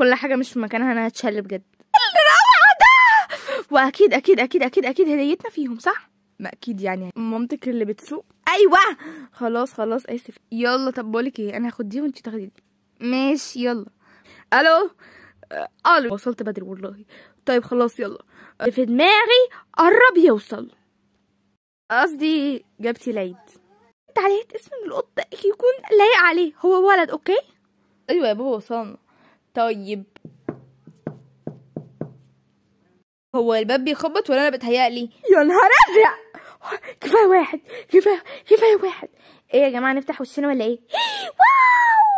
كل حاجه مش في مكانها انا هتشل بجد الروعه ده واكيد اكيد اكيد اكيد اكيد هديتنا فيهم صح ما اكيد يعني مامتك اللي بتسوق ايوه خلاص خلاص اسف يلا طب بقولك ايه انا هاخد دي وانتي تاخدي دي ماشي يلا الو آه، الو وصلت بدري والله طيب خلاص يلا في دماغي قرب يوصل قصدي جابتي العيد عليه اسم القطه يكون لايق عليه هو ولد اوكي ايوه يا بابا وصلنا طيب هو الباب بيخبط ولا انا بتهيألي يا نهار ازرق كفايه واحد كفايه كفايه واحد ايه يا جماعه نفتح وشنا ولا ايه واو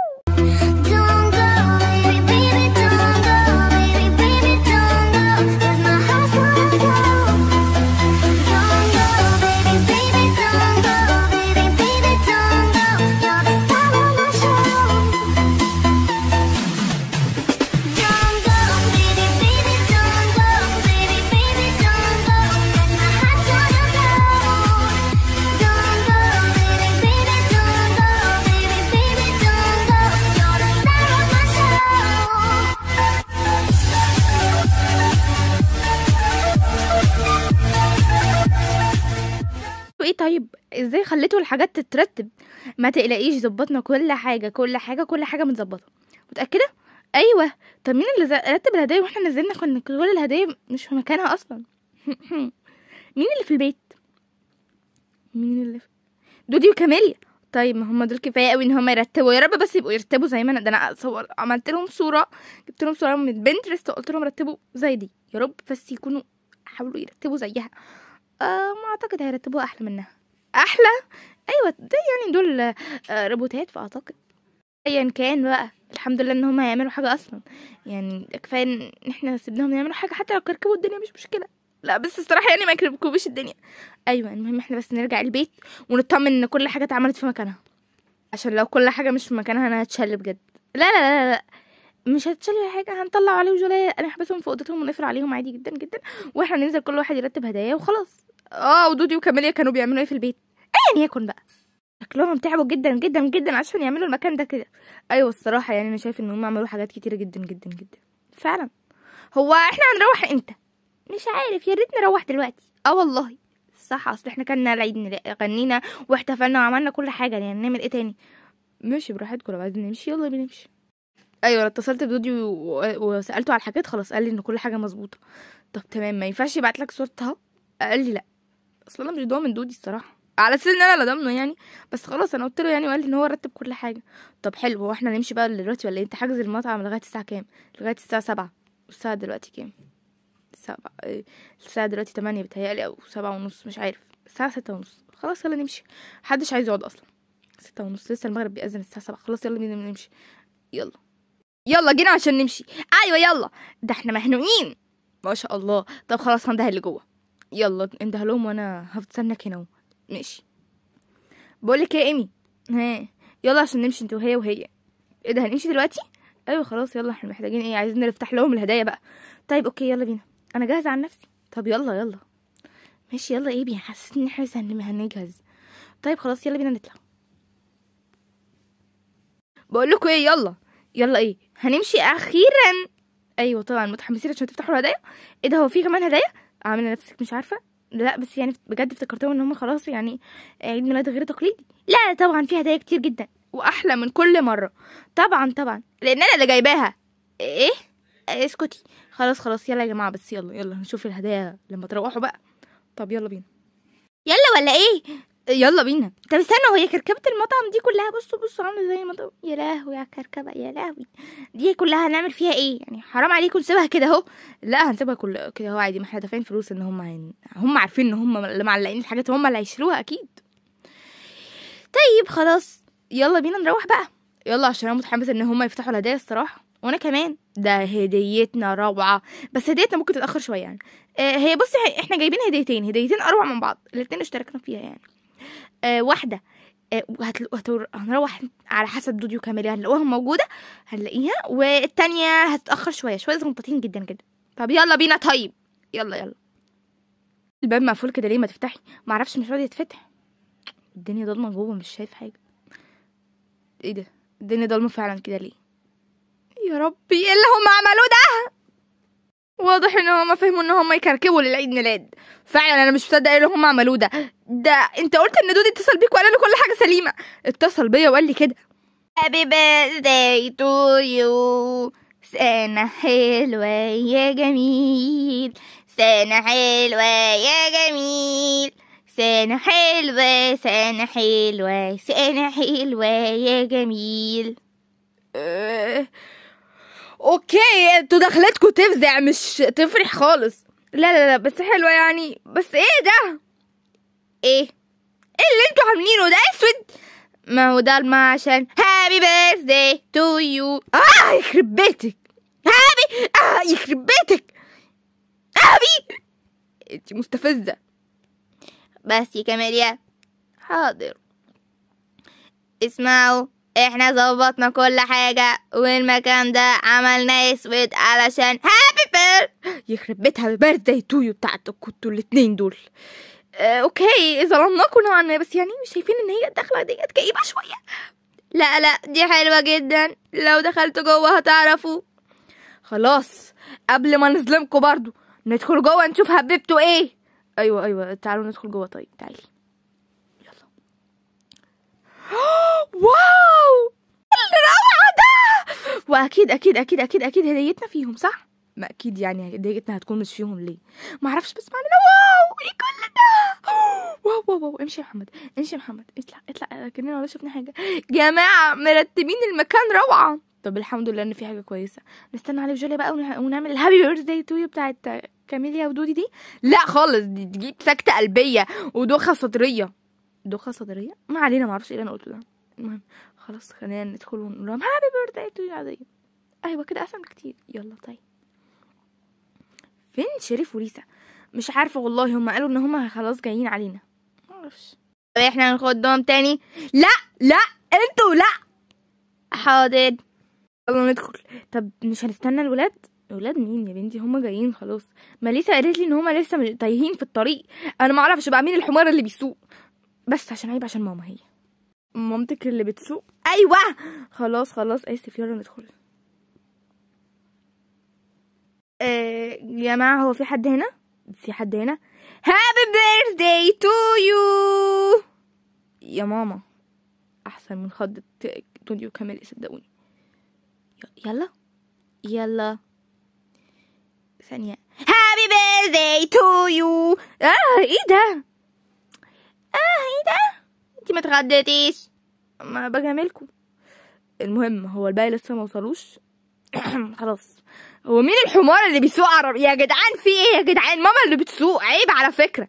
طيب ازاي خليتوا الحاجات تترتب ما تقلقيش ظبطنا كل حاجه كل حاجه كل حاجه متظبطه متاكده ايوه طب مين اللي رتب الهدايا واحنا نزلنا كنا كل الهدايا مش في مكانها اصلا مين اللي في البيت مين اللي في... دودي وكاميليا طيب ما هم دول كفايه قوي ان هم يرتبوا يا رب بس يبقوا يرتبوا زي ما انا ده انا صور عملت لهم صوره جبت لهم صوره من بنترست وقلت لهم رتبوا زي دي يا رب بس يكونوا حاولوا يرتبوا زيها آه، ما اعتقد هيرتبوها احلى منها احلى ايوه دي يعني دول آه، روبوتات فاعتقد ايا كان بقى الحمد لله ان هم هيعملوا حاجه اصلا يعني كفايه ان احنا سيبناهم يعملوا حاجه حتى لو كركبوا الدنيا مش مشكله لا بس الصراحه يعني ما يكركبوش الدنيا ايوه المهم احنا بس نرجع البيت ونطمن ان كل حاجه اتعملت في مكانها عشان لو كل حاجه مش في مكانها انا هتشل بجد لا لا لا, لا. مش هتشل حاجة هنطلع عليهم انا هحبسهم في اوضتهم ونقفل عليهم عادي جدا جدا واحنا ننزل كل واحد يرتب هدايا وخلاص اه ودودي وكماليا كانوا بيعملوا ايه في البيت ايا يعني يكن بقى شكلهم تعبوا جدا جدا جدا عشان يعملوا المكان ده كده ايوه الصراحه يعني انا شايف ان هم عملوا حاجات كتيره جدا جدا جدا فعلا هو احنا هنروح امتى مش عارف يا ريت نروح دلوقتي اه والله صح اصل احنا كنا العيد غنينا واحتفلنا وعملنا كل حاجه يعني نعمل ايه تاني ماشي براحتكم لو عايزين نمشي يلا بنمشي ايوه انا اتصلت بدودي وسالته على الحاجات خلاص قال لي ان كل حاجه مظبوطه طب تمام ما ينفعش يبعت لك صورتها قال لي لا اصل انا مش ضامن دودي الصراحه على اساس ان انا لا ضامنه يعني بس خلاص انا قلت له يعني وقال لي ان هو رتب كل حاجه طب حلو هو احنا نمشي بقى دلوقتي ولا إيه؟ انت حاجز المطعم لغايه الساعه كام لغايه الساعه سبعة والساعه دلوقتي كام سبعة إيه، الساعه دلوقتي تمانية بتهيألي او سبعة ونص مش عارف الساعه ستة ونص خلاص يلا نمشي محدش عايز يقعد اصلا ستة ونص لسه المغرب بيأذن الساعه سبعة خلاص يلا بينا نمشي يلا يلا جينا عشان نمشي ايوه يلا ده احنا محنوقين ما شاء الله طب خلاص هنده اللي جوه يلا انت هلوم وانا هستناك هنا ماشي بقولك ايه يا ايمي ها يلا عشان نمشي انت وهي وهي ايه ده هنمشي دلوقتي ايوه خلاص يلا احنا محتاجين ايه عايزين نفتح لهم الهدايا بقى طيب اوكي يلا بينا انا جاهزه عن نفسي طب يلا يلا ماشي يلا ايه بي حسيت ان احنا هنجهز طيب خلاص يلا بينا نطلع بقول لكم ايه يلا يلا ايه هنمشي اخيرا ايوه طبعا متحمسين عشان تفتحوا الهدايا ايه ده هو في كمان هدايا عامله نفسك مش عارفه لا بس يعني بجد افتكرتهم ان هم خلاص يعني آه، عيد ميلاد غير تقليدي لا طبعا في هدايا كتير جدا واحلى من كل مره طبعا طبعا لان انا اللي جايباها ايه آه، اسكتي خلاص خلاص يلا يا جماعه بس يلا يلا نشوف الهدايا لما تروحوا بقى طب يلا بينا يلا ولا ايه يلا بينا طب استنى وهي كركبة المطعم دي كلها بصوا بصوا عاملة زي المطعم يا لهوي على كركبه يا لهوي دي كلها هنعمل فيها ايه يعني حرام عليكم نسيبها كده اهو لا هنسيبها كل كده اهو عادي ما احنا دافعين فلوس ان هم هن... هم عارفين ان هم اللي معلقين الحاجات هم اللي هيشتروها اكيد طيب خلاص يلا بينا نروح بقى يلا عشان انا متحمسه ان هم يفتحوا الهدايا الصراحه وانا كمان ده هديتنا روعه بس هديتنا ممكن تتاخر شويه يعني آه، هي بصي احنا جايبين هديتين هديتين اروع من بعض الاثنين اشتركنا فيها يعني آه، واحده آه، هنروح على حسب دوديو كاميرا هنلاقوها موجوده هنلاقيها والتانية هتتاخر شويه شويه زنطتين جدا جدا طب يلا بينا طيب يلا يلا الباب مقفول كده ليه ما تفتحي معرفش مش راضي يتفتح الدنيا ضلمه جوه مش شايف حاجه ايه ده الدنيا ضلمه فعلا كده ليه يا ربي ايه اللي هم عملوه ده واضح ان هما فهموا ان هما يكركبوا للعيد ميلاد فعلا انا مش مصدق ايه اللي هما عملوه ده ده انت قلت ان دودي اتصل بيك وقال له كل حاجه سليمه اتصل بيا وقال لي كده هابي بيرثداي تو يو سنة حلوة يا جميل سنة حلوة يا جميل سنة حلوة سنة حلوة سنة حلوة يا جميل أه اوكي انتوا دخلتكوا تفزع مش تفرح خالص لا لا لا بس حلوه يعني بس ايه ده ايه ايه اللي انتوا عاملينه ده اسود ما هو ده الما عشان هابي بيرثداي تو يو اه يخرب بيتك هابي اه يخرب بيتك هابي انت مستفزه بس يا كاميليا حاضر اسمعوا احنا ظبطنا كل حاجة والمكان ده عملناه اسود علشان هابي بير يخرب بيتها ببرد بير زي تويو بتاعتك كنتوا الاتنين دول اه اوكي ظلمناكم نوعا ما بس يعني مش شايفين ان هي الدخلة ديت كئيبة شوية لا لا دي حلوة جدا لو دخلتوا جوه هتعرفوا خلاص قبل ما نظلمكم برضو ندخل جوه نشوف حبيبتوا ايه ايوه ايوه تعالوا ندخل جوه طيب تعالي فاكيد اكيد اكيد اكيد اكيد هديتنا فيهم صح ما اكيد يعني هديتنا هتكون مش فيهم ليه ما اعرفش بس معنى واو ايه كل ده واو واو واو امشي يا محمد امشي يا محمد اطلع اطلع كاننا ولا شفنا حاجه جماعه مرتبين المكان روعه طب الحمد لله ان في حاجه كويسه نستنى على جوليا بقى ونعمل الهابي بيرث داي تو بتاعت كاميليا ودودي دي لا خالص دي تجيب سكته قلبيه ودوخه صدريه دوخه صدريه ما علينا ما اعرفش ايه اللي انا قلته ده المهم خلاص خلينا ندخل ونقول لهم هابي بيرثداي تو يو عادية ايوه كده احسن بكتير يلا طيب فين شريف وليسا مش عارفه والله هما قالوا ان هما خلاص جايين علينا معرفش طب احنا هنخدهم تاني لا لا انتوا لا حاضر يلا ندخل طب مش هنستنى الولاد الولاد مين يا بنتي هما جايين خلاص ما ليسا قالت لي ان هما لسه تايهين في الطريق انا معرفش بقى مين الحمار اللي بيسوق بس عشان عيب عشان ماما هي مامتك اللي بتسوق ايوه خلاص خلاص اسف يلا ندخل آه يا جماعه هو في حد هنا في حد هنا هابي بيرثدي تو يو يا ماما احسن من خد توديو كامل صدقوني يلا يلا ثانيه هابي بيرثدي تو يو اه ايه ده انت ما تغديتيش ما بجاملكم المهم هو الباقي لسه ما وصلوش خلاص هو مين الحمار اللي بيسوق عربي يا جدعان في ايه يا جدعان ماما اللي بتسوق عيب على فكره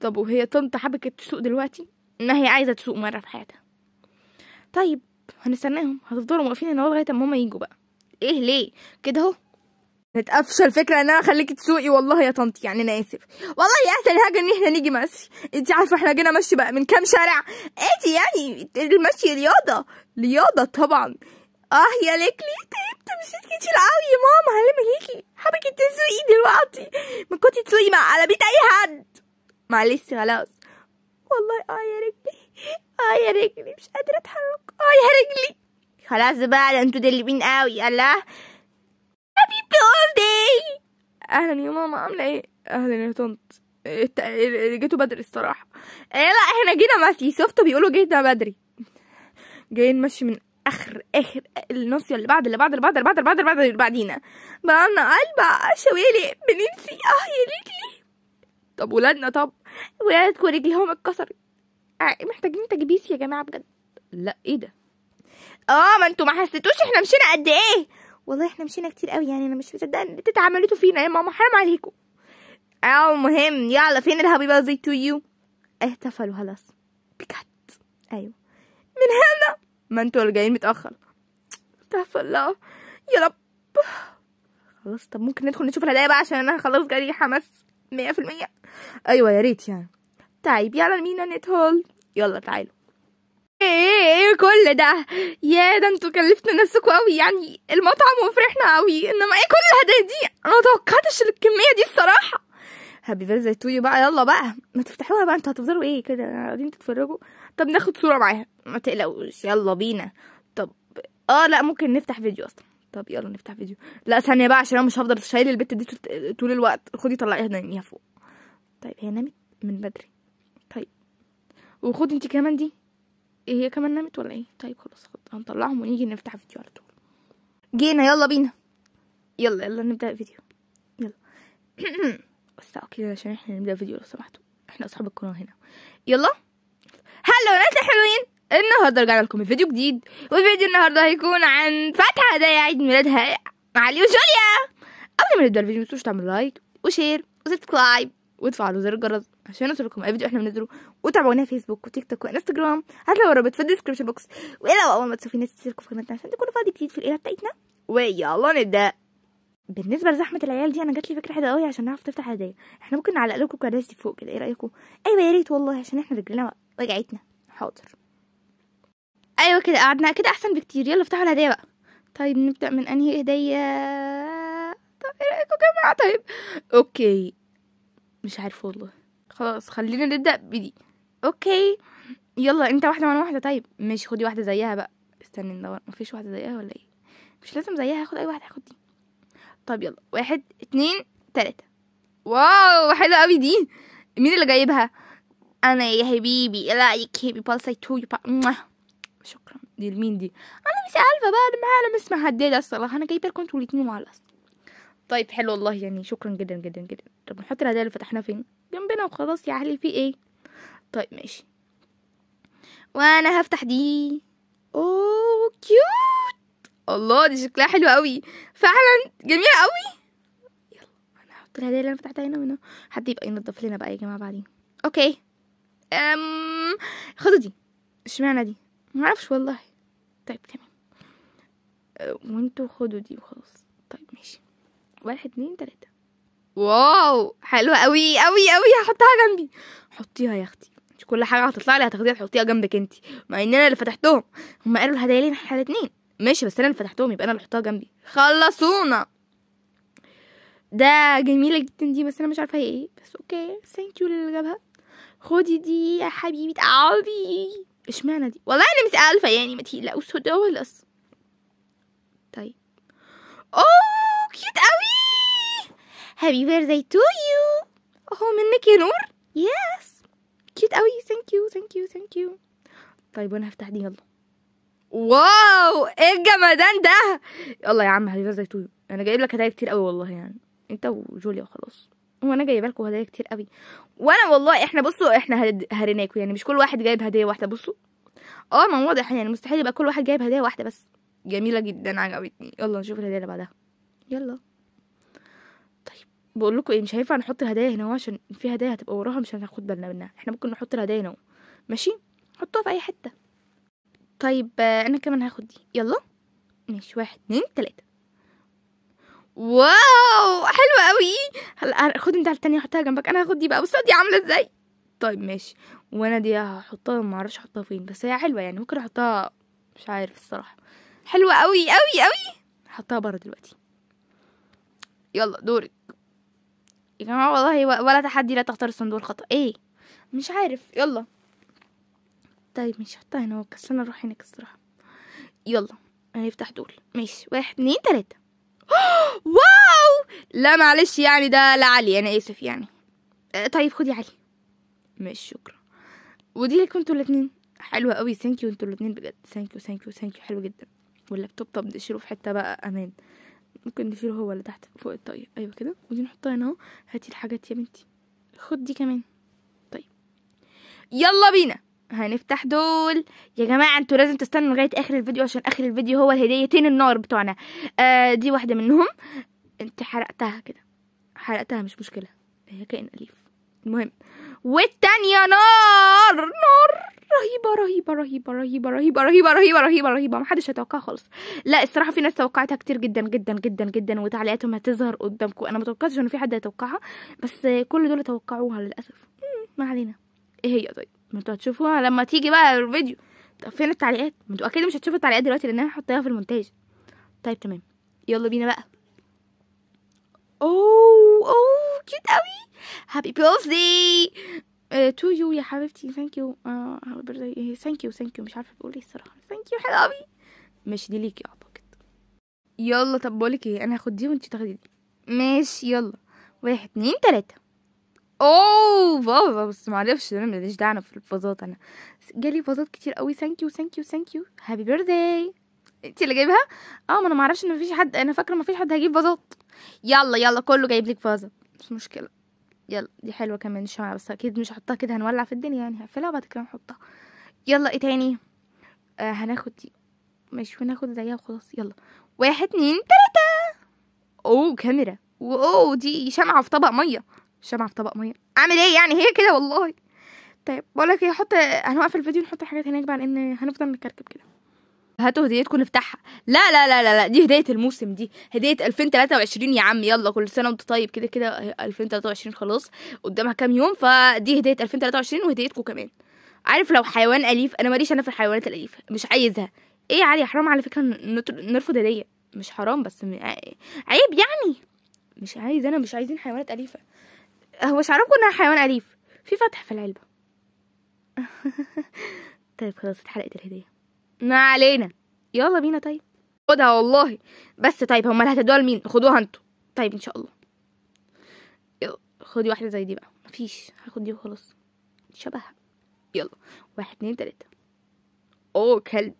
طب وهي طنط حبكت تسوق دلوقتي ان هي عايزه تسوق مره في حياتها طيب هنستناهم هتفضلوا واقفين ان هو لغايه اما هما يجوا بقى ايه ليه كده اهو كانت افشل فكره ان انا اخليكي تسوقي والله يا طنطي يعني انا اسف والله احسن حاجه ان احنا نيجي مشي انت عارفه احنا جينا مشي بقى من كام شارع انت يعني المشي رياضه رياضه طبعا اه يا ليكلي تعبت طيب، مشيت كتير قوي يا ماما هلم ليكي حابك تسوقي دلوقتي ما كنت تسوقي مع على بيت اي حد معلش خلاص والله اه يا رجلي اه يا رجلي مش قادره اتحرك اه يا رجلي خلاص بقى انتوا دلبين قوي الله هابي بيرثداي اهلا يا ماما عامله ايه اهلا يا طنط جيتوا بدري الصراحه إيه لا احنا جينا مسي شفتوا بيقولوا جينا بدري جايين ماشي من اخر اخر النص اللي بعد اللي بعد اللي بعد اللي بعد اللي بعد اللي بعد اللي بعدينا بقى لنا قلب شوالي بننسي اه يا رجلي طب ولادنا طب ولادكم رجلهم اتكسرت آه، محتاجين تجبيس يا جماعه بجد لا ايه ده اه ما انتوا ما حسيتوش احنا مشينا قد ايه والله احنا مشينا كتير قوي يعني انا مش مصدقه ان انتوا اتعملتوا فينا يا ماما حرام عليكم او مهم يلا فين الهابي بيرثدي تو يو ايه، احتفلوا خلاص بجد ايوه من هنا ما انتوا اللي جايين متاخر احتفل يا رب خلاص طب ممكن ندخل نشوف الهدايا بقى عشان انا خلاص جالي حماس 100% ايوه يا ريت يعني طيب يلا مينا ندخل يلا تعالوا ايه ايه كل ده يا ده انتوا كلفتوا نفسكوا قوي يعني المطعم وفرحنا قوي انما ايه كل الهدايا دي انا متوقعتش توقعتش الكميه دي الصراحه هابي بيرثداي تو يو بقى يلا بقى ما تفتحوها بقى انتوا هتفضلوا ايه كده قاعدين تتفرجوا طب ناخد صوره معاها ما تقلقوش يلا بينا طب اه لا ممكن نفتح فيديو اصلا طب يلا نفتح فيديو لا ثانيه بقى عشان انا مش هفضل شايل البت دي طول الوقت خدي طلعيها ناميها فوق طيب هي نامت من بدري طيب وخدي انت كمان دي إيه، هي كمان نامت ولا ايه طيب خلاص هنطلعهم ونيجي نفتح فيديو على طول جينا يلا بينا يلا يلا نبدا الفيديو يلا بس كده عشان احنا نبدا الفيديو لو سمحتوا احنا اصحاب القناه هنا يلا هلا ناس الحلوين النهارده رجعنا لكم بفيديو جديد وفيديو النهارده هيكون عن فتحه هدايا عيد ميلادها علي وجوليا قبل ما نبدا الفيديو ما تنسوش تعمل لايك وشير وسبسكرايب وتفعلوا زر الجرس عشان يوصلكم اي فيديو احنا بننزله وتابعونا في فيسبوك وتيك توك وانستجرام هتلاقوا الرابط في الديسكربشن بوكس ولو اول ما تشوفوا الناس تشتركوا في قناتنا عشان تكونوا فاضي جديد في القناه بتاعتنا ويلا نبدا بالنسبه لزحمه العيال دي انا جات لي فكره حلوه قوي عشان نعرف تفتح هدايا احنا ممكن نعلق لكم كراسي فوق كده ايه رايكم ايوه يا ريت والله عشان احنا رجلنا وجعتنا حاضر ايوه كده قعدنا كده احسن بكتير يلا افتحوا الهدايا بقى طيب نبدا من انهي هديه طب ايه رايكم يا جماعه طيب اوكي مش عارفه والله خلاص خلينا نبدا بدي اوكي يلا انت واحده وانا واحده طيب ماشي خدي واحده زيها بقى استني ندور مفيش واحده زيها ولا ايه مش لازم زيها هاخد اي واحده هاخد دي طب يلا واحد اتنين تلاتة واو حلوه قوي دي مين اللي جايبها انا يا حبيبي لا يا حبيبي بالساي تو شكرا دي لمين دي انا مش عارفه بقى انا مش مهدده الصراحه انا جايبه لكم انتوا الاتنين مع الاصل طيب حلو والله يعني شكرا جدا جدا جدا طب نحط الهدايا اللي فتحناها فين جنبنا وخلاص يا اهلي في ايه طيب ماشي وانا هفتح دي اوه كيوت الله دي شكلها حلو قوي فعلا جميله قوي يلا انا هحط الهدايا اللي انا فتحتها هنا وهنا حد يبقى ينضف لنا بقى يا جماعه بعدين اوكي ام خدوا دي اشمعنى دي معرفش والله طيب تمام أه، وانتوا خدوا دي وخلاص طيب ماشي واحد اتنين تلاتة واو حلوة قوي قوي قوي هحطها جنبي حطيها يا اختي مش كل حاجة هتطلع لي هتاخديها تحطيها جنبك انتي مع ان انا اللي فتحتهم هما قالوا الهدايا لينا احنا الاتنين ماشي بس انا اللي فتحتهم يبقى انا اللي احطها جنبي خلصونا ده جميلة جدا دي بس انا مش عارفة هي ايه بس اوكي ثانك يو للي جابها خدي دي يا حبيبي تعبي اشمعنى دي والله انا مش عارفة يعني ما تقلقوش هدول ولا طيب اوه كيوت قوي هابي بيرثداي تو يو هو منك يا نور يس كيوت قوي ثانك يو ثانك يو ثانك يو طيب وانا هفتح دي يلا واو ايه الجمدان ده يلا يا عم هابي بيرثداي تو يو انا جايب لك هدايا كتير قوي والله يعني انت وجوليا وخلاص وانا جايبه لكم هدايا كتير قوي وانا والله احنا بصوا احنا هريناكم يعني مش كل واحد جايب هديه واحده بصوا اه ما واضح يعني مستحيل يبقى كل واحد جايب هديه واحده بس جميله جدا عجبتني يلا نشوف الهديه اللي بعدها يلا طيب بقول لكم ايه مش هينفع نحط الهدايا هنا عشان في هدايا هتبقى وراها مش هناخد بالنا منها احنا ممكن نحط الهدايا هنا ماشي حطوها في اي حته طيب آه، انا كمان هاخد دي يلا ماشي واحد اتنين تلاته واو حلوة قوي هلا خد انت على التانية حطها جنبك انا هاخد دي بقى بص دي عاملة ازاي طيب ماشي وانا دي هحطها ما اعرفش احطها فين بس هي حلوة يعني ممكن احطها مش عارف الصراحة حلوة قوي قوي قوي هحطها بره دلوقتي يلا دورك يا جماعة والله ولا تحدي لا تختار الصندوق الخطأ ايه مش عارف يلا طيب مش هحطها هنا وكسلنا نروح هناك الصراحة يلا هنفتح دول ماشي واحد اتنين تلاتة واو لا معلش يعني ده لعلي انا اسف يعني آه، طيب خدي علي ماشي شكرا ودي لكم انتوا الاتنين حلوة قوي ثانكيو انتوا الاتنين بجد ثانكيو ثانكيو ثانكيو حلو جدا واللابتوب طب نشيله في حتة بقى امان ممكن نشيله هو اللي تحت فوق الطاقية ايوه كده ودي نحطها هنا اهو هاتي الحاجات يا بنتي خد دي كمان طيب يلا بينا هنفتح دول يا جماعة انتوا لازم تستنوا لغاية اخر الفيديو عشان اخر الفيديو هو الهديتين النار بتوعنا آه دي واحدة منهم انت حرقتها كده حرقتها مش مشكلة هي كائن اليف المهم والتانية نار نار رهيبة رهيبة رهيبة رهيبة رهيبة رهيبة رهيبة رهيبة رهيبة محدش هيتوقعها خالص لا الصراحة في ناس توقعتها كتير جدا جدا جدا جدا وتعليقاتهم هتظهر قدامكم انا متوقعتش ان في حد هيتوقعها بس كل دول توقعوها للأسف ما علينا ايه هي طيب ما انتوا هتشوفوها لما تيجي بقى الفيديو طب فين التعليقات ما انتوا اكيد مش هتشوفوا التعليقات دلوقتي لان انا هحطها في المونتاج طيب تمام يلا بينا بقى اوه اوه كيوت أوي هابي بيرثدي تو يو يا حبيبتي ثانك يو ثانك يو ثانك يو مش عارفه بقول ايه الصراحه ثانك يو حلامي ماشي دي ليكي اعتقد يلا طب بقولك ايه انا هاخد دي وانت تاخدي دي ماشي يلا واحد اتنين تلاته اوه بابا بس معرفش انا ماليش دعوه في الفازات انا جالي فازات كتير قوي ثانك يو ثانك يو ثانك يو هابي بيرثداي انت اللي جايبها اه ما انا معرفش ان مفيش حد انا فاكره مفيش حد هيجيب فازات يلا يلا كله جايب لك فازه مش مشكله يلا دي حلوه كمان الشمعة بس اكيد مش هحطها كده هنولع في الدنيا يعني هقفلها وبعد كده نحطها يلا ايه تاني آه هناخد دي ماشي وناخد زيها وخلاص يلا واحد اتنين تلاتة اوه كاميرا واوه دي شمعة في طبق مية شمعة في طبق مية اعمل ايه يعني هي كده والله طيب بقولك ايه حط هنوقف الفيديو نحط الحاجات هناك بقى لان هنفضل نكركب كده هاتوا هديتكم نفتحها لا لا لا لا دي هديه الموسم دي هديه 2023 يا عم يلا كل سنه وانت طيب كده كده 2023 خلاص قدامها كام يوم فدي هديه 2023 وهديتكم كمان عارف لو حيوان اليف انا ماليش انا في الحيوانات الاليفه مش عايزها ايه يا علي حرام على فكره نرفض هديه مش حرام بس عيب يعني مش عايز انا مش عايزين حيوانات اليفه هو مش عارفكم انها حيوان اليف في فتح في العلبه طيب خلاص اتحرقت الهديه ما علينا يلا بينا طيب خدها والله بس طيب هما اللي هتدوها لمين خدوها انتوا طيب ان شاء الله يلا خدي واحده زي دي بقى مفيش هاخد دي وخلاص شبهها يلا واحد اتنين تلاته اوه كلب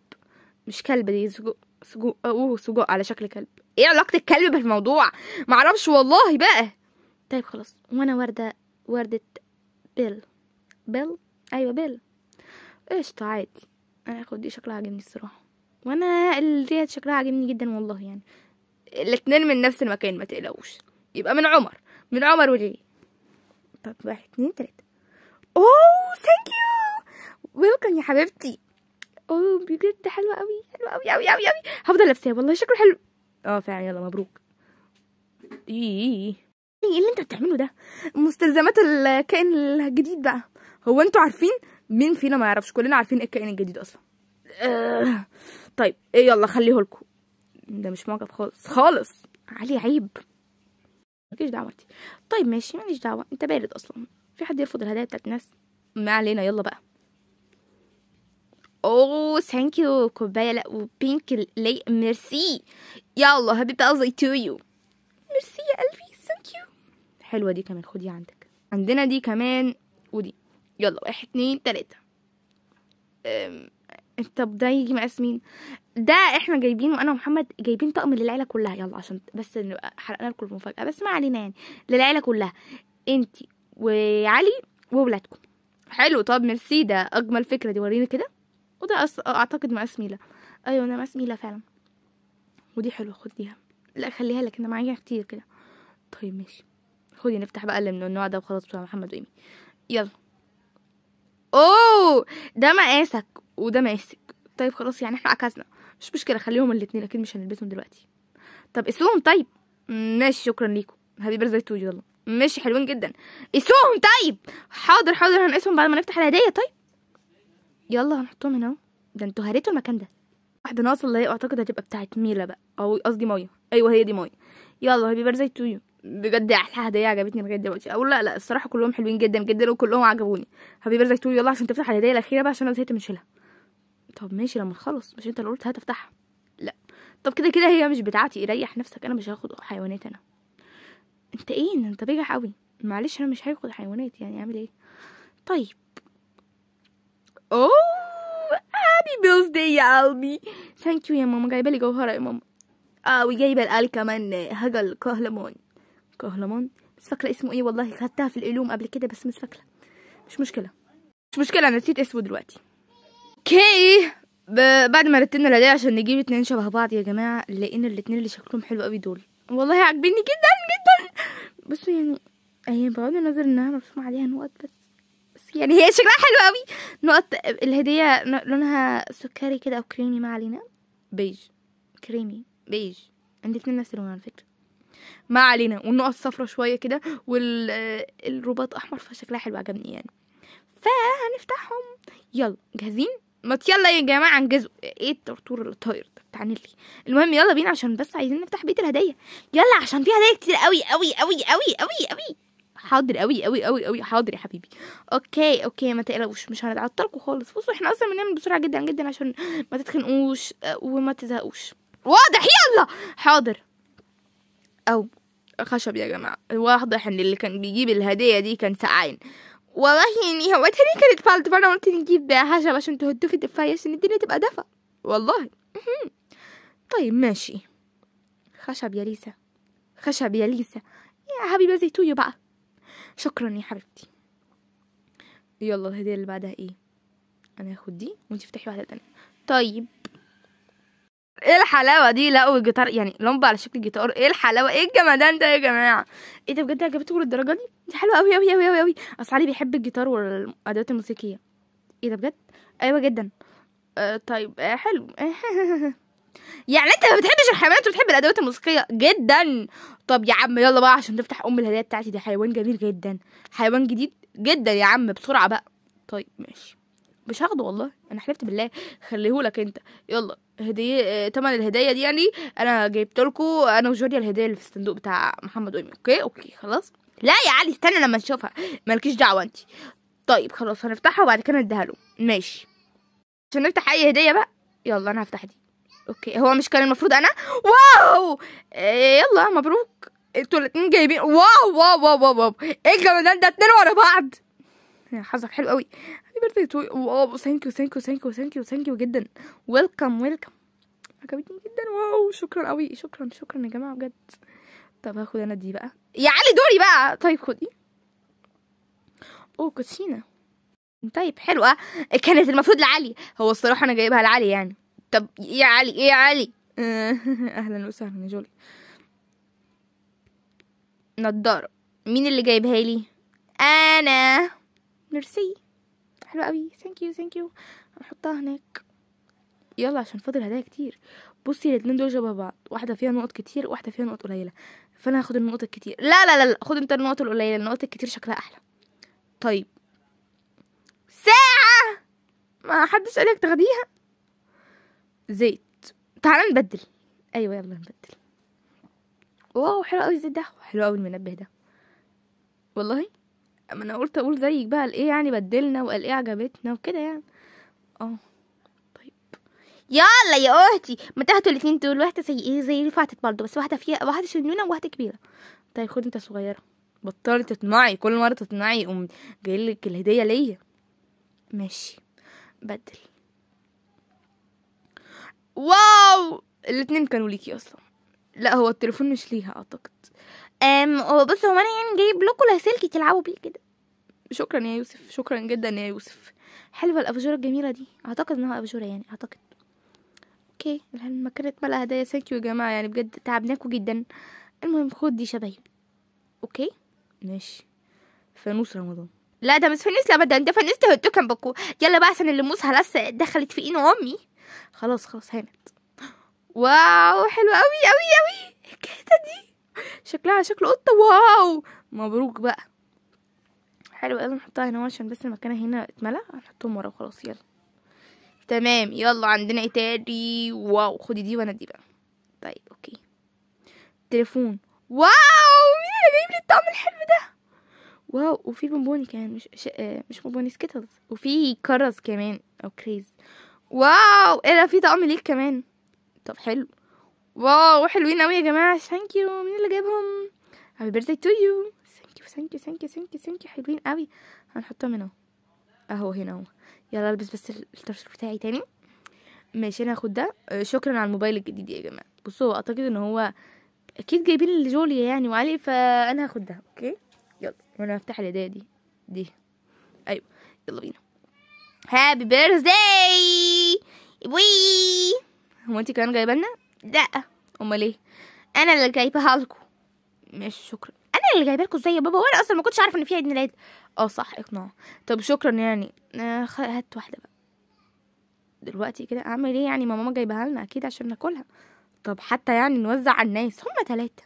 مش كلب دي سجق سجق اوه سجق على شكل كلب ايه علاقه الكلب بالموضوع معرفش والله بقى طيب خلاص وانا ورده ورده بيل بيل ايوه بيل قشطه عادي انا دي شكلها عاجبني الصراحه وانا هي شكلها عاجبني جدا والله يعني الاتنين من نفس المكان ما تقلقوش يبقى من عمر من عمر ولي طب واحد اتنين تلاته اوه ثانك يو ويلكم يا حبيبتي اوه بجد حلوه قوي حلوه قوي قوي قوي قوي هفضل لابساها والله شكله حلو اه فعلا يلا مبروك ايه ايه اللي انت بتعمله ده مستلزمات الكائن الجديد بقى هو انتوا عارفين مين فينا ما يعرفش كلنا عارفين ايه الكائن الجديد اصلا آه. طيب ايه يلا خليه لكم ده مش معجب خالص خالص علي عيب مفيش دعوه انتي طيب ماشي ماليش دعوه انت بارد اصلا في حد يرفض الهدايا بتاعت ناس ما علينا يلا بقى اوه ثانك يو كوبايه لا وبينك لي ميرسي يلا هابي بازي تو يو ميرسي يا قلبي ثانك يو حلوه دي كمان خدي عندك عندنا دي كمان ودي يلا واحد اتنين تلاتة طب ده يجي مع اسمين ده احنا جايبينه انا ومحمد جايبين طقم للعيله كلها يلا عشان بس نبقى حرقنا لكم المفاجاه بس ما علينا يعني للعيله كلها انت وعلي وولادكم حلو طب ميرسي ده اجمل فكره دي وريني كده وده أص... اعتقد مع اسميله ايوه انا مع اسميله فعلا ودي حلوه خديها لا خليها لك انا معايا كتير كده طيب ماشي خدي نفتح بقى اللي من النوع ده وخلاص بتاع محمد وامي يلا اوه ده مقاسك وده مقاسك طيب خلاص يعني احنا عكسنا مش مشكله خليهم الاثنين اكيد مش هنلبسهم دلوقتي طب قسوهم طيب ماشي شكرا ليكم هابي زي تو يلا ماشي حلوين جدا قسوهم طيب حاضر حاضر هنقيسهم بعد ما نفتح الهديه طيب يلا هنحطهم هنا ده انتوا هريتوا المكان ده واحده ناقصه اللي هي اعتقد هتبقى بتاعت ميلا بقى او قصدي مايا ايوه هي دي مايا يلا هابي بيرثداي تو يو بجد احلى هديه عجبتني لغايه دلوقتي اقول لا لا الصراحه كلهم حلوين جدا جدا وكلهم عجبوني حبيبي رزق تقول يلا عشان تفتح الهديه الاخيره بقى عشان انا زهقت من شيلها طب ماشي لما تخلص مش انت اللي قلت هتفتحها لا طب كده كده هي مش بتاعتي ريح نفسك انا مش هاخد حيوانات انا انت ايه انت بجح قوي معلش انا مش هاخد حيوانات يعني اعمل ايه طيب اوه هابي داي يا قلبي ثانك يو يا ماما جايبه لي جوهره يا ماما اه وجايبه لقال كمان هجل كهلمون كهرمان مش فاكره اسمه ايه والله خدتها في العلوم قبل كده بس مش فاكره مش مشكله مش مشكله انا نسيت اسمه دلوقتي كي بعد ما رتبنا الهدايا عشان نجيب اتنين شبه بعض يا جماعه لقينا الاتنين اللي شكلهم حلو قوي دول والله عاجبني جدا جدا بصوا يعني هي بغض النظر انها مرسوم عليها نقط بس بس يعني هي شكلها حلو قوي نقط الهديه لونها سكري كده او كريمي ما علينا بيج كريمي بيج عندي اتنين نفس اللون على فكره ما علينا والنقط صفرة شويه كده والرباط احمر فشكلها حلو عجبني يعني فهنفتحهم يلا جاهزين ما يلا يا جماعه انجزوا ايه الترتور الطاير ده بتاع لي المهم يلا بينا عشان بس عايزين نفتح بيت الهديه يلا عشان في هدايا كتير قوي قوي قوي قوي قوي قوي حاضر قوي قوي قوي قوي حاضر يا حبيبي اوكي اوكي ما تقلقوش مش هنتعطلكوا خالص بصوا احنا اصلا بنعمل بسرعه جدا جدا عشان ما تتخنقوش آه، وما تزهقوش واضح يلا حاضر أو خشب يا جماعة واضح إن اللي كان بيجيب الهدية دي كان سعين والله يعني هو تاني كانت فالت فأنا قلت نجيب خشب عشان تهدوه في الدفاية عشان الدنيا تبقى دفا والله أمم. طيب ماشي خشب يا ليسا خشب يا ليسا يا حبيبة زيتويو بقى شكرا يا حبيبتي يلا الهدية اللي بعدها ايه انا هاخد دي وانتي افتحي واحدة تانية طيب ايه الحلاوه دي لا الجيتار يعني لمبه على شكل جيتار ايه الحلاوه ايه الجمدان ده يا جماعه ايه ده بجد عجبتكم للدرجه دي دي حلوه قوي قوي قوي قوي قوي اصل علي بيحب الجيتار والادوات الموسيقيه ايه ده بجد ايوه جدا آه طيب آه حلو يعني انت ما بتحبش الحيوانات وتحب الادوات الموسيقيه جدا طب يا عم يلا بقى عشان تفتح ام الهدايا بتاعتي ده حيوان جميل جدا حيوان جديد جدا يا عم بسرعه بقى طيب ماشي مش هاخده والله انا حلفت بالله خليهولك انت يلا هديه آه، تمن الهديه دي يعني انا جبت لكم انا وجوريا الهديه اللي في الصندوق بتاع محمد امي اوكي اوكي خلاص لا يا علي استنى لما نشوفها مالكيش دعوه انت طيب خلاص هنفتحها وبعد كده نديها له ماشي عشان نفتح اي هديه بقى يلا انا هفتح دي اوكي هو مش كان المفروض انا واو آه، يلا مبروك انتوا الاتنين جايبين واو واو واو واو, واو. ايه الجمدان ده اتنين ورا بعض حظك حلو قوي هابي بيرثدي تو واو ثانك يو ثانك يو ثانك يو ثانك يو ثانك يو جدا ويلكم ويلكم عجبتني جدا واو شكرا قوي شكرا شكرا يا جماعه بجد طب هاخد انا دي بقى يا علي دوري بقى طيب خدي او كوتشينا طيب حلوة كانت المفروض لعلي هو الصراحة أنا جايبها لعلي يعني طب يا علي يا علي أهلا وسهلا يا جولي نضارة مين اللي جايبها لي أنا ميرسي حلوه قوي ثانك يو ثانك يو هنحطها هناك يلا عشان فاضل هدايا كتير بصي الاتنين دول شبه بعض واحده فيها نقط كتير واحده فيها نقط قليله فانا هاخد النقط الكتير لا لا لا, لا. خد انت النقط القليله النقط الكتير شكلها احلى طيب ساعه ما حدش قالك تاخديها زيت تعالى نبدل ايوه يلا نبدل واو حلو قوي الزيت ده حلو قوي المنبه ده والله ما انا قلت اقول زيك بقى الايه يعني بدلنا وقال ايه عجبتنا وكده يعني اه طيب يلا يا اختي ما تاخدوا الاتنين دول واحده زي ايه زي اللي فاتت برضه بس واحده فيها واحده شنونه وواحده كبيره طيب خد انت صغيره بطلت تطمعي كل مره تطمعي قوم جايلك الهديه ليا ماشي بدل واو الاتنين كانوا ليكي اصلا لا هو التليفون مش ليها اعتقد ام بص هو انا يعني جايب لكم لاسلكي تلعبوا بيه كده شكرا يا يوسف شكرا جدا يا يوسف حلوه الافجوره الجميله دي اعتقد انها افجوره يعني اعتقد اوكي المكان اتملى هدايا ثانك يا جماعه يعني بجد تعبناكم جدا المهم خد دي شبايب اوكي ماشي فانوس رمضان لا ده مش فانوس لا ده انت فانوس ده كان بكو يلا بقى عشان اللموس خلاص دخلت في ايد امي خلاص خلاص هانت واو حلوه قوي قوي قوي الكيكه دي شكلها شكل قطة واو مبروك بقى حلو قوي نحطها هنا عشان بس المكان هنا اتملى هنحطهم ورا وخلاص يلا تمام يلا عندنا ايه تاني واو خدي دي وانا دي بقى طيب اوكي تليفون واو مين اللي جايب لي الطعم الحلو ده واو وفي بونبوني كمان مش ش... آه، مش بونبوني سكيتلز وفي كرز كمان او كريز واو ايه ده في طعم ليك كمان طب حلو واو حلوين قوي يا جماعه ثانك يو مين اللي جابهم هابي بيرثدي تو يو ثانك يو ثانك يو ثانك يو ثانك يو ثانك يو حلوين قوي هنحطهم هنا اهو هنا اهو يلا البس بس الترشيح بتاعي تاني ماشي انا هاخد ده أه، شكرا على الموبايل الجديد يا جماعه بصوا اعتقد ان هو اكيد جايبين لجوليا يعني وعلي فانا هاخد ده اوكي يلا وانا هفتح الهدايا دي دي ايوه يلا بينا هابي بيرثدي وي هو انت كمان جايبه لنا لا امال ايه انا اللي جايبها لكم ماشي شكرا انا اللي جايبها لكم ازاي يا بابا وانا اصلا ما كنتش عارفه ان في عيد ميلاد اه صح اقناع طب شكرا يعني آه هات واحده بقى دلوقتي كده اعمل ايه يعني ما ماما جايبها لنا اكيد عشان ناكلها طب حتى يعني نوزع على الناس هما ثلاثه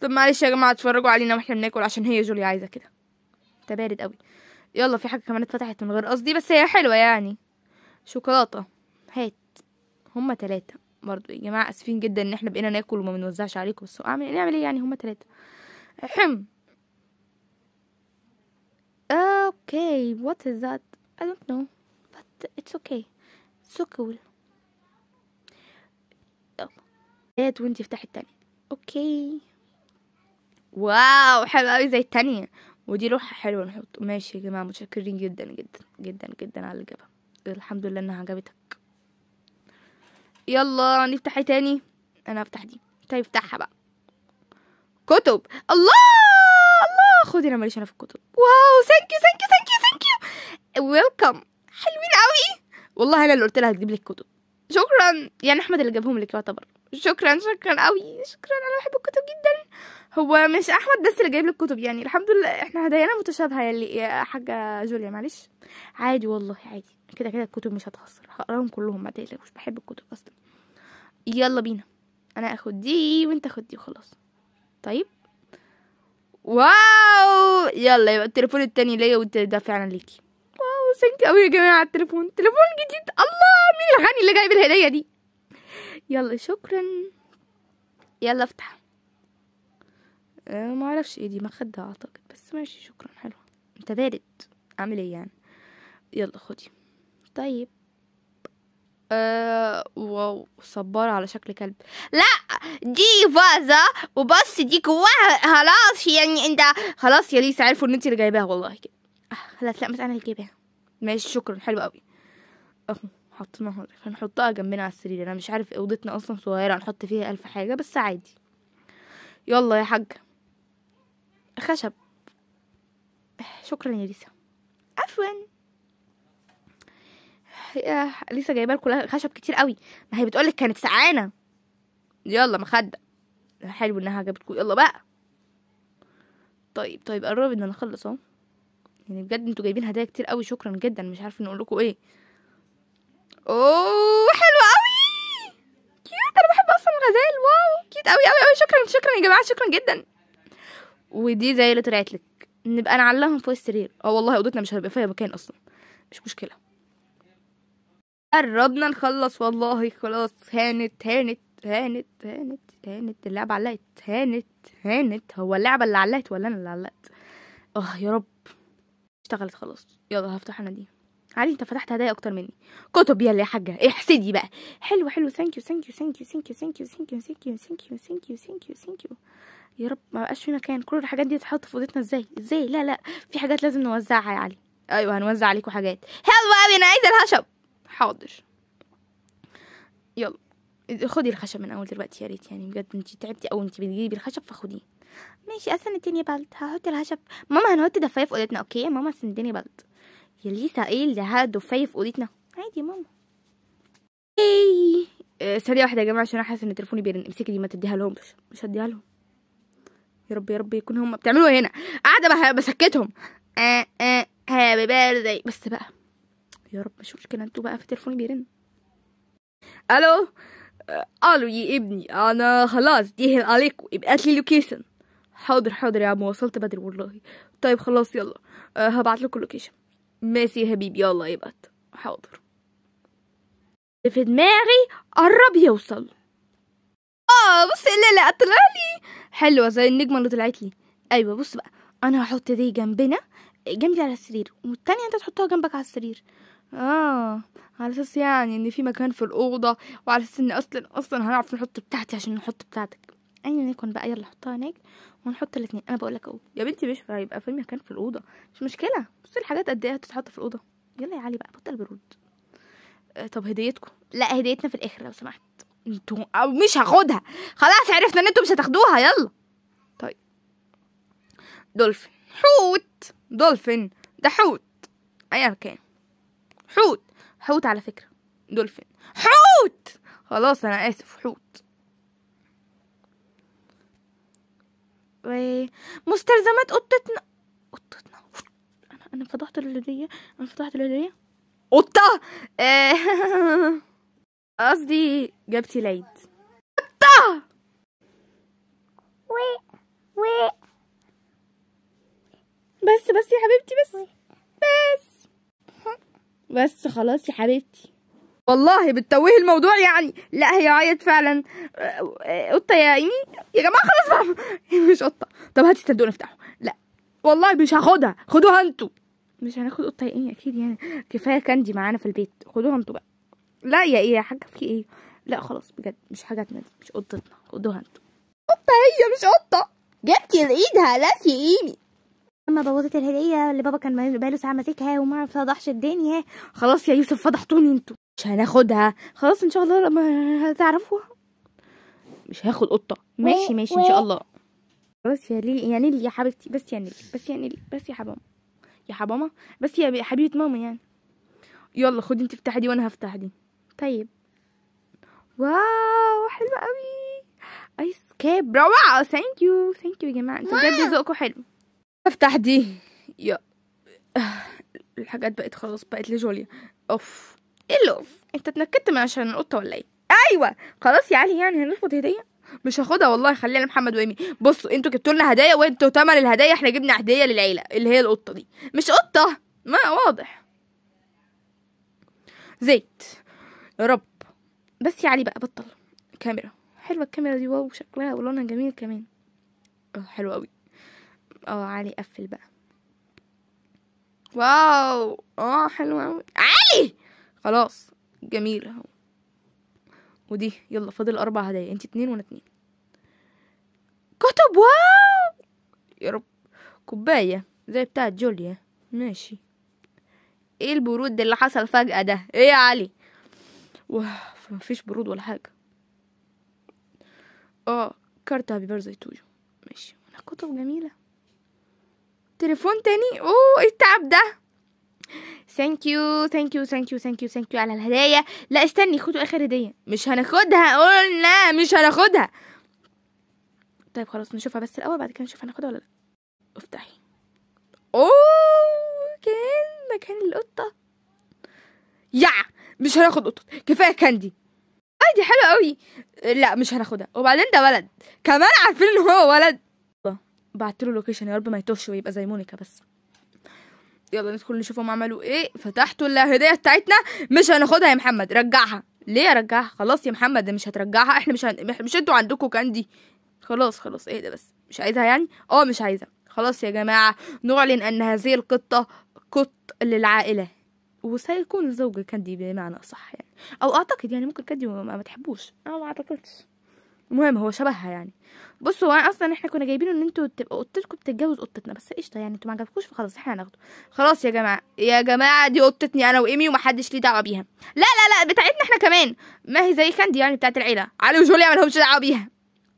طب معلش يا جماعه اتفرجوا علينا واحنا بناكل عشان هي جولي عايزه كده تبارد بارد قوي يلا في حاجه كمان اتفتحت من غير قصدي بس هي حلوه يعني شوكولاته هات هما ثلاثه برضو يا جماعه اسفين جدا ان احنا بقينا ناكل وما بنوزعش عليكم بس اعمل نعمل ايه يعني هما ثلاثه حم اوكي وات از ذات I don't know but it's okay سو so cool oh. وانت افتحي التانية اوكي واو حلو قوي زي التانية ودي روح حلوة نحط ماشي يا جماعة متشكرين جدا جدا جدا جدا على الإجابة الحمد لله انها عجبتك يلا نفتح ايه تاني انا هفتح دي طيب افتحها بقى كتب الله الله خدي انا ماليش انا في الكتب واو ثانك يو ثانك يو ثانك يو ثانك يو ويلكم حلوين قوي والله انا اللي قلت لها هتجيب لك كتب شكرا يعني احمد اللي جابهم لك يعتبر شكرا شكرا قوي شكرا انا بحب الكتب جدا هو مش احمد بس اللي جايب لي الكتب يعني الحمد لله احنا هدايانا متشابهه يا, يا حاجه جوليا معلش عادي والله عادي كده كده الكتب مش هتخسر هقراهم كلهم ما مش بحب الكتب اصلا يلا بينا انا اخد دي وانت اخد دي وخلاص طيب واو يلا يبقى التليفون التاني ليا وده فعلا ليكي واو سنك قوي يا جماعه التليفون تليفون جديد الله مين الغني اللي جايب الهديه دي يلا شكرا يلا افتح أه، ما اعرفش ايه دي مخدة اعتقد بس ماشي شكرا حلو انت بارد اعمل ايه يعني يلا خدي طيب أه واو صبارة على شكل كلب لا دي فازة وبس دي جواها خلاص يعني انت خلاص يا ليس عرفوا ان انت اللي جايباها والله كده آه، خلاص لا مش انا اللي جايباها ماشي شكرا حلو قوي اهو حطيناها هنحطها جنبنا على السرير انا مش عارف اوضتنا اصلا صغيره هنحط فيها الف حاجه بس عادي يلا يا حاجه خشب شكرا يا ليسا عفوا ليسا جايبه لكم خشب كتير قوي ما هي بتقولك كانت سعانه يلا مخده حلو انها عجبتكم يلا بقى طيب طيب قرب ان انا اخلص اهو يعني بجد انتوا جايبين هدايا كتير قوي شكرا جدا مش عارفه نقول لكم ايه اوه حلوه قوي كيوت انا بحب اصلا الغزال واو كيوت قوي قوي قوي شكرا شكرا يا جماعه شكرا جدا ودي زي اللي طلعت لك نبقى نعلقهم فوق السرير اه والله اوضتنا مش هيبقى فيها مكان اصلا مش مشكله قربنا نخلص والله خلاص هانت هانت هانت هانت هانت اللعبة علقت هانت هانت هو اللعبة اللي علقت ولا أنا اللي علقت اه يا رب اشتغلت خلاص يلا هفتح أنا دي علي انت فتحت هدايا اكتر مني كتب يلا يا حاجه احسدي بقى حلو حلو ثانك يو ثانك يو ثانك يو ثانك يو ثانك يو ثانك يو ثانك يو ثانك يو ثانك يو ثانك يو ثانك يو يا رب ما بقاش في مكان كل الحاجات دي تتحط في اوضتنا ازاي ازاي لا لا في حاجات لازم نوزعها يا علي ايوه هنوزع عليكم حاجات حلو قوي انا عايزه الخشب حاضر يلا خدي الخشب من اول دلوقتي يا ريت يعني بجد انت تعبتي او انت بتجيبي الخشب فخديه ماشي اصلا الدنيا بلد هحط الخشب ماما هنحط دفايف اوضتنا اوكي ماما اصلا الدنيا بلد يا ليسا ايه اللي هاد فايف في اوضتنا عادي يا ماما اي آه، ثانيه واحده يا جماعه عشان انا حاسه ان تليفوني بيرن امسكي دي ما تديها لهم مش, مش هديها لهم يا رب يا رب يكون هم بتعملوا إيه هنا قاعده بسكتهم آه آه هابي بيرثداي بس بقى يا رب مش مشكله انتوا بقى في تليفوني بيرن الو آه، الو يا ابني انا خلاص دي عليكم ابعت لي لوكيشن حاضر حاضر يا عم وصلت بدري والله طيب خلاص يلا آه، هبعت لكم لوكيشن ماشي يا حبيبي يلا يبقى حاضر اللي في دماغي قرب يوصل اه بص لا لا طلعلي حلوه زي النجمه اللي طلعت لي ايوه بص بقى انا هحط دي جنبنا جنبي على السرير والتانية انت تحطها جنبك على السرير اه على اساس يعني ان في مكان في الاوضه وعلى اساس ان اصلا اصلا هنعرف نحط بتاعتي عشان نحط بتاعتك ايا يكون بقى يلا حطها هناك ونحط الاثنين انا بقول لك اهو يا بنتي مش هيبقى في مكان في الاوضه مش مشكله بصي الحاجات قد ايه هتتحط في الاوضه يلا يا علي بقى بطل برود أه، طب هديتكم لا هديتنا في الاخر لو سمحت انتوا او مش هاخدها خلاص عرفنا ان انتوا مش هتاخدوها يلا طيب دولفين حوت دولفين ده حوت ايا كان حوت حوت على فكره دولفين حوت خلاص انا اسف حوت مستلزمات قطتنا قطتنا انا انا فضحت الهديه انا فضحت الهديه قطه آه. قصدي جابتي العيد قطه بس بس يا حبيبتي بس بس بس خلاص يا حبيبتي والله بتتوهي الموضوع يعني لا هي عيط فعلا آه، آه، قطه يا ايمي يا جماعه هي مش قطه طب هاتي الصندوق نفتحه لا والله مش هاخدها خدوها انتوا مش هناخد قطه ايه اكيد يعني كفايه كاندي معانا في البيت خدوها انتوا بقى لا يا ايه يا حاجه في ايه لا خلاص بجد مش حاجاتنا دي مش قطتنا خدوها انتوا قطه هي مش قطه جبتي العيد لاسي ايمي اما بوظت الهديه اللي بابا كان بقاله ساعه ماسكها وما فضحش الدنيا خلاص يا يوسف فضحتوني انتوا مش هناخدها خلاص ان شاء الله لما هتعرفوها مش هاخد قطه ماشي ماشي ان شاء الله بس يا ليلي يا نيلي يا حبيبتي بس يا نيلي بس يا نيلي بس يا حبام يا حبامه بس يا حبيبه ماما يعني يلا خدي انت افتحي دي وانا هفتح دي طيب واو حلوه قوي ايس كاب روعه ثانك يو ثانك يو يا جماعه انتوا بجد ذوقكم حلو افتح دي يا الحاجات بقت خلاص بقت لجوليا اوف ايه اللوف انت اتنكدت من عشان القطه ولا ايه ايوه خلاص يا علي يعني هنرفض هديه مش هاخدها والله خليها لمحمد وامي بصوا انتوا جبتوا لنا هدايا وانتوا تمن الهدايا احنا جبنا هديه للعيله اللي هي القطه دي مش قطه ما واضح زيت يا رب بس يا علي بقى بطل كاميرا حلوه الكاميرا دي واو شكلها ولونها جميل كمان اه حلو قوي اه علي قفل بقى واو اه حلو قوي علي خلاص جميل اهو ودي يلا فاضل اربع هدايا انت اتنين وانا اتنين كتب واو يا رب كوباية زي بتاعة جوليا ماشي ايه البرود اللي حصل فجأة ده ايه يا علي واو مفيش برود ولا حاجة اه كارت هابي بيرثداي تو ماشي انا كتب جميلة تليفون تاني اوه ايه التعب ده ثانك يو ثانك يو ثانك يو ثانك يو ثانك يو على الهدايا لا استني خدوا اخر هديه مش هناخدها قلنا مش هناخدها طيب خلاص نشوفها بس الاول بعد كده نشوف هناخدها ولا لا افتحي اوه كان مكان القطه يا مش هناخد قطط كفايه كاندي اي دي حلوه قوي لا مش هناخدها وبعدين ده ولد كمان عارفين ان هو ولد بعت له لوكيشن يا رب ما يتوهش ويبقى زي مونيكا بس يلا ندخل نشوف هم عملوا ايه فتحتوا الهديه بتاعتنا مش هناخدها يا محمد رجعها ليه ارجعها خلاص يا محمد مش هترجعها احنا مش هن... مش انتوا عندكم كاندي خلاص خلاص ايه ده بس مش عايزها يعني اه مش عايزها خلاص يا جماعه نعلن ان هذه القطه قط للعائله وسيكون الزوج كاندي بمعنى اصح يعني او اعتقد يعني ممكن كاندي ما, ما تحبوش انا ما اعتقدش المهم هو شبهها يعني بصوا هو اصلا احنا كنا جايبينه ان انتوا تبقوا قطتكم بتتجوز قطتنا بس قشطه يعني انتوا ما عجبكوش فخلاص احنا هناخده خلاص يا جماعه يا جماعه دي قطتني انا وايمي ومحدش ليه دعوه بيها لا لا لا بتاعتنا احنا كمان ما هي زي كاندي يعني بتاعت العيله علي وجوليا ما لهمش دعوه بيها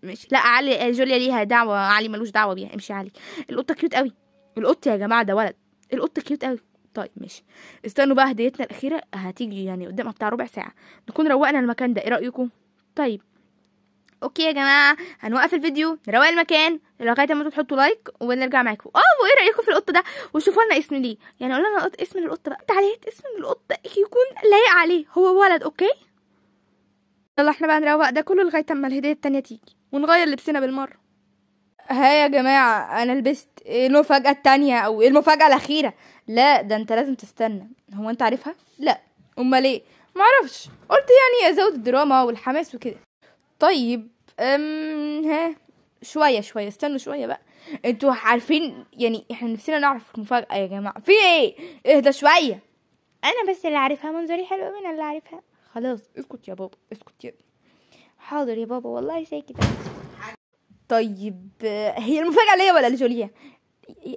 ماشي لا علي جوليا ليها دعوه علي ملوش دعوه بيها امشي علي القطه كيوت قوي القط يا جماعه ده ولد القطه كيوت قوي طيب ماشي استنوا بقى هديتنا الاخيره هتيجي يعني قدامها بتاع ربع ساعه نكون روقنا المكان ده ايه رايكم طيب اوكي يا جماعه هنوقف الفيديو نروق المكان لغايه ما انتوا تحطوا لايك ونرجع معاكم اه وايه رايكم في القط ده وشوفوا لنا اسم ليه يعني قولوا لنا اسم القط بقى تعليقات اسم القط يكون لايق عليه هو ولد اوكي يلا احنا بقى نروق ده كله لغايه اما الهديه التانية تيجي ونغير لبسنا بالمره ها يا جماعة أنا لبست ايه المفاجأة التانية أو ايه المفاجأة الأخيرة لا ده أنت لازم تستنى هو أنت عارفها؟ لا أمال إيه؟ معرفش قلت يعني أزود الدراما والحماس وكده طيب ها شويه شويه استنوا شويه بقى انتوا عارفين يعني احنا نفسنا نعرف المفاجاه يا جماعه في ايه اهدى شويه انا بس اللي عارفها منظري حلو من اللي عارفها خلاص اسكت يا بابا اسكت يا حاضر يا بابا والله ساكت طيب هي المفاجاه ليا ولا لجوليا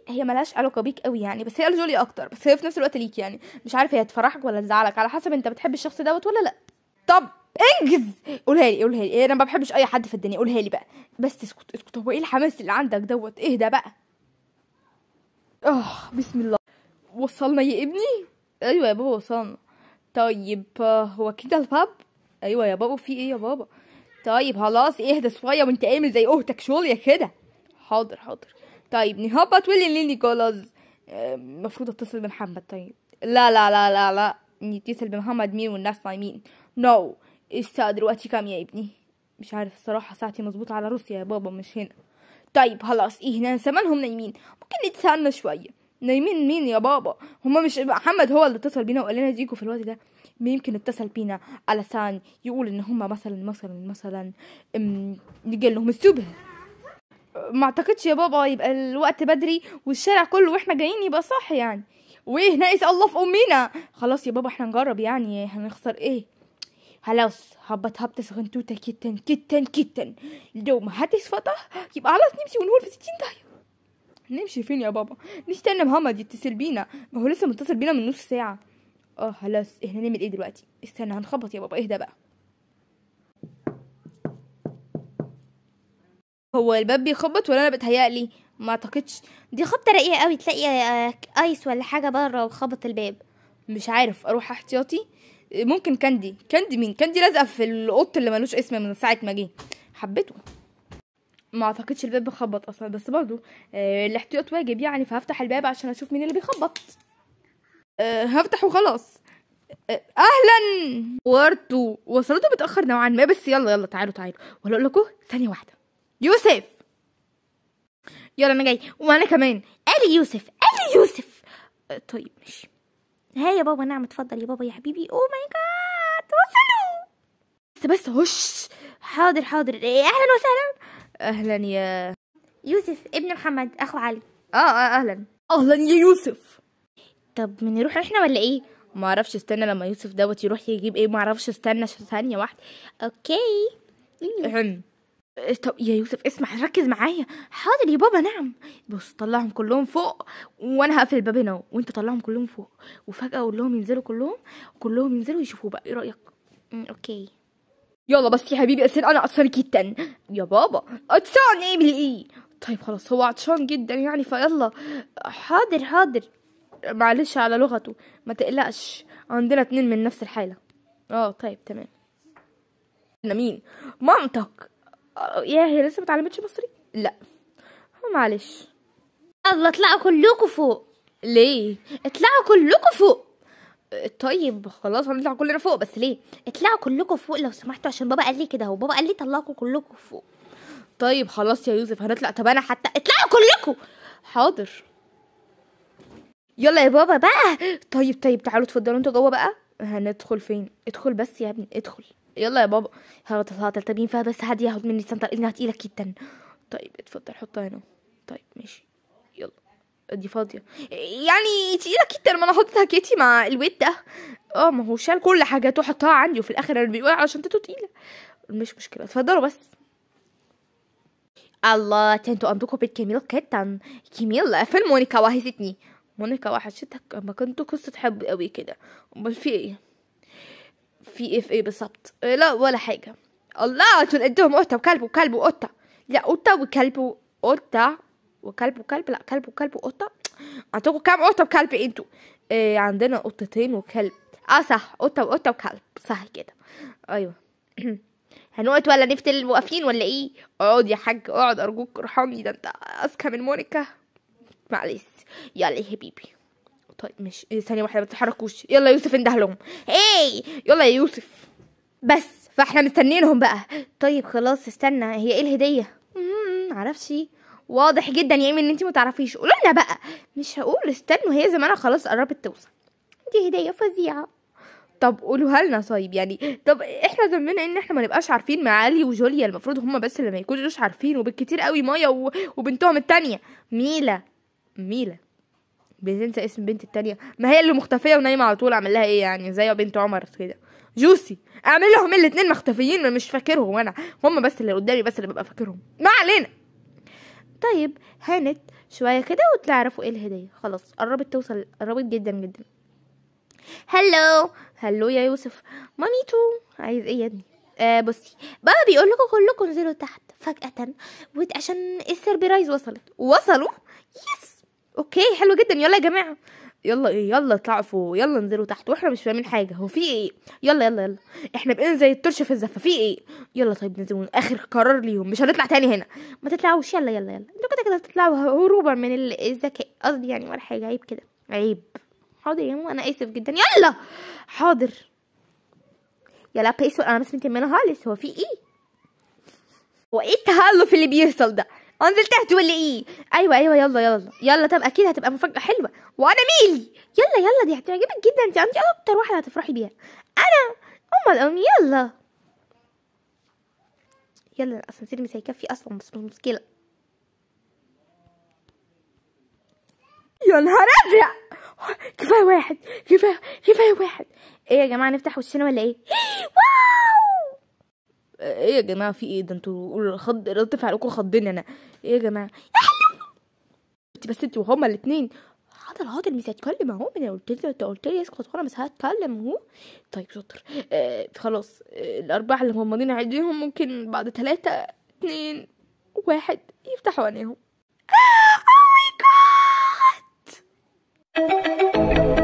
هي ملهاش علاقه بيك قوي يعني بس هي لجوليا اكتر بس هي في نفس الوقت ليك يعني مش عارفه هي تفرحك ولا تزعلك على حسب انت بتحب الشخص دوت ولا لا طب انجز قولها لي قولها لي إيه، انا ما بحبش اي حد في الدنيا قولها لي بقى بس اسكت اسكت هو ايه الحماس اللي عندك دوت اهدى بقى اه بسم الله وصلنا يا ابني ايوه يا بابا وصلنا طيب آه، هو كده الباب ايوه يا بابا في ايه يا بابا طيب خلاص اهدى شويه وانت عامل زي اختك شوليه كده حاضر حاضر طيب نهبط ولي ليني جولاز المفروض اتصل بمحمد طيب لا لا لا لا لا نتصل بمحمد مين والناس نايمين نو no. الساعة دلوقتي كام يا ابني مش عارف الصراحة ساعتي مظبوطة على روسيا يا بابا مش هنا طيب خلاص ايه هنا زمانهم نايمين ممكن نتسنى شوية نايمين مين يا بابا هما مش محمد هو اللي اتصل بينا وقال لنا ديكو في الوقت ده يمكن اتصل بينا علشان يقول ان هما مثلا مثلا مثلا نجي لهم الصبح ما اعتقدش يا بابا يبقى الوقت بدري والشارع كله واحنا جايين يبقى صح يعني وايه ناقص الله في امنا خلاص يا بابا احنا نجرب يعني هنخسر ايه خلاص هبط هبطة سخنتوته جدا جدا جدا لو ما حدش فتح يبقى خلاص نمشي ونقول في ستين دقيقة نمشي فين يا بابا نستنى محمد يتصل بينا ما هو لسه متصل بينا من نص ساعة اه خلاص احنا نعمل ايه دلوقتي استنى هنخبط يا بابا اهدى بقى هو الباب بيخبط ولا انا بتهيألي ما اعتقدش دي خبطه رقيقه قوي تلاقي آه، ايس ولا حاجه بره وخبط الباب مش عارف اروح احتياطي ممكن كاندي كاندي مين كاندي لازقه في القط اللي ملوش اسم من ساعه ما جه حبيته ما اعتقدش الباب بخبط اصلا بس برضو آه الاحتياط واجب يعني فهفتح الباب عشان اشوف مين اللي بيخبط آه هفتح وخلاص آه اهلا ورتو وصلته متاخر نوعا ما بس يلا يلا تعالوا تعالوا ولا اقول لكم ثانيه واحده يوسف يلا انا جاي وانا كمان قال يوسف قال يوسف آه طيب ماشي ها يا بابا نعم اتفضل يا بابا يا حبيبي او ماي جاد وصلوا بس بس هش حاضر حاضر إيه، اهلا وسهلا اهلا يا يوسف ابن محمد اخو علي اه اه اهلا اهلا يا يوسف طب بنروح احنا ولا ايه ما اعرفش استنى لما يوسف دوت يروح يجيب ايه ما اعرفش استنى ثانيه واحده اوكي طب يا يوسف اسمع ركز معايا حاضر يا بابا نعم بص طلعهم كلهم فوق وانا هقفل الباب هنا وانت طلعهم كلهم فوق وفجاه اقول لهم ينزلوا كلهم كلهم ينزلوا يشوفوا بقى ايه رايك اوكي يلا بس يا حبيبي اسال انا عطشان جدا يا بابا عطشان ايه ايه طيب خلاص هو عطشان جدا يعني فيلا حاضر حاضر معلش على لغته ما تقلقش عندنا اتنين من نفس الحاله اه طيب تمام مين مامتك يا هي لسه متعلمتش مصري لا معلش يلا اطلعوا كلكم فوق ليه اطلعوا كلكم فوق طيب خلاص هنطلع كلنا فوق بس ليه اطلعوا كلكم فوق لو سمحتوا عشان بابا قال لي كده وبابا قال لي طلعوا كلكم فوق طيب خلاص يا يوسف هنطلع طب انا حتى اطلعوا كلكم حاضر يلا يا بابا بقى طيب طيب تعالوا اتفضلوا انتوا جوه بقى هندخل فين ادخل بس يا ابني ادخل يلا يا بابا هتلتبين فيها بس حد ياخد مني السنتر اذنها تقيله جدا طيب اتفضل حطها هنا طيب ماشي يلا دي فاضيه يعني تقيله جدا ما انا حطيتها كيتي مع الويت ده اه ما هو شال كل حاجاته حطها عندي وفي الاخر انا بيقول على شنطته تقيله مش مشكله اتفضلوا بس الله تنتو عندكم بيت جميل جدا جميل فين مونيكا وحشتني مونيكا وحشتك ما كنتوا قصه حب قوي كده امال في ايه في ايه في ايه بالظبط آه، لا ولا حاجه الله عشان ادوهم قطه وكلب وكلب وقطه لا قطه وكلب وقطه وكلب وكلب لا كلب وكلب وقطه عندكم كام قطه وكلب انتوا إيه عندنا قطتين وكلب اه صح قطه وقطه وكلب صح كده ايوه هنقعد ولا نفتل واقفين ولا ايه اقعد يا حاج اقعد ارجوك ارحمني ده انت اذكى من مونيكا معلش يلا يا حبيبي طيب مش إيه ثانيه واحده ما تتحركوش يلا يوسف انده لهم ايه يلا يا يوسف بس فاحنا مستنيينهم بقى طيب خلاص استنى هي ايه الهديه معرفش واضح جدا يا ايمن ان انت ما تعرفيش قولوا لنا بقى مش هقول استنوا هي زمانها خلاص قربت توصل دي هديه فظيعه طب قولوها لنا طيب يعني طب احنا ذنبنا ان احنا ما نبقاش عارفين معالي وجوليا المفروض هما بس اللي ما يكونوش عارفين وبالكتير قوي مايا وبنتهم التانية ميلا ميلا بتنسى اسم بنت التانية ما هي اللي مختفية ونايمة على طول اعمل لها ايه يعني زي بنت عمر كده جوسي اعمل لهم إيه؟ الاتنين مختفيين مش فاكرهم انا هم بس اللي قدامي بس اللي ببقى فاكرهم ما علينا طيب هانت شوية كده وتعرفوا ايه الهدية خلاص قربت توصل قربت جدا جدا هلو هلو يا يوسف ماميتو عايز ايه يا ابني آه بصي بابا بيقول لكم كلكم انزلوا تحت فجأة عشان السربرايز وصلت وصلوا يس اوكي حلو جدا يلا يا جماعه يلا ايه يلا اطلعوا فوق يلا انزلوا تحت واحنا مش فاهمين حاجه هو في ايه يلا يلا يلا احنا بقينا زي الترشه في الزفه في ايه يلا طيب نزلوا اخر قرار ليهم مش هنطلع تاني هنا ما تطلعوش يلا يلا يلا انتوا كده كده هتطلعوا هروبا من الذكاء قصدي يعني ولا حاجه عيب كده عيب حاضر يا انا اسف جدا يلا حاضر يلا بيسو انا مش منتمنه خالص هو في ايه هو ايه التهلف اللي بيحصل ده انزل تحت ولا ايه ايوه ايوه يلا يلا يلا طب اكيد هتبقى مفاجاه حلوه وانا ميلي يلا يلا دي هتعجبك جدا انت عندي اكتر واحده هتفرحي بيها انا ام الام يلا يلا الاسانسير مش هيكفي اصلا بس مش مشكله يا نهار ازرق كفايه واحد كفايه كفايه واحد ايه يا جماعه نفتح وشنا ولا ايه واو ايه يا جماعه في ايه ده انتوا خض ارتفع فعلكم خضني انا ايه يا جماعه يا حلو بس انت وهما الاثنين حاضر حاضر مش هتكلم اهو انا قلت لي انت قلت لي اسكت وانا مش هتكلم اهو طيب شاطر آه خلاص آه الاربعه اللي مغمضين عينيهم ممكن بعد ثلاثة اتنين واحد يفتحوا عينيهم آه، Oh my god!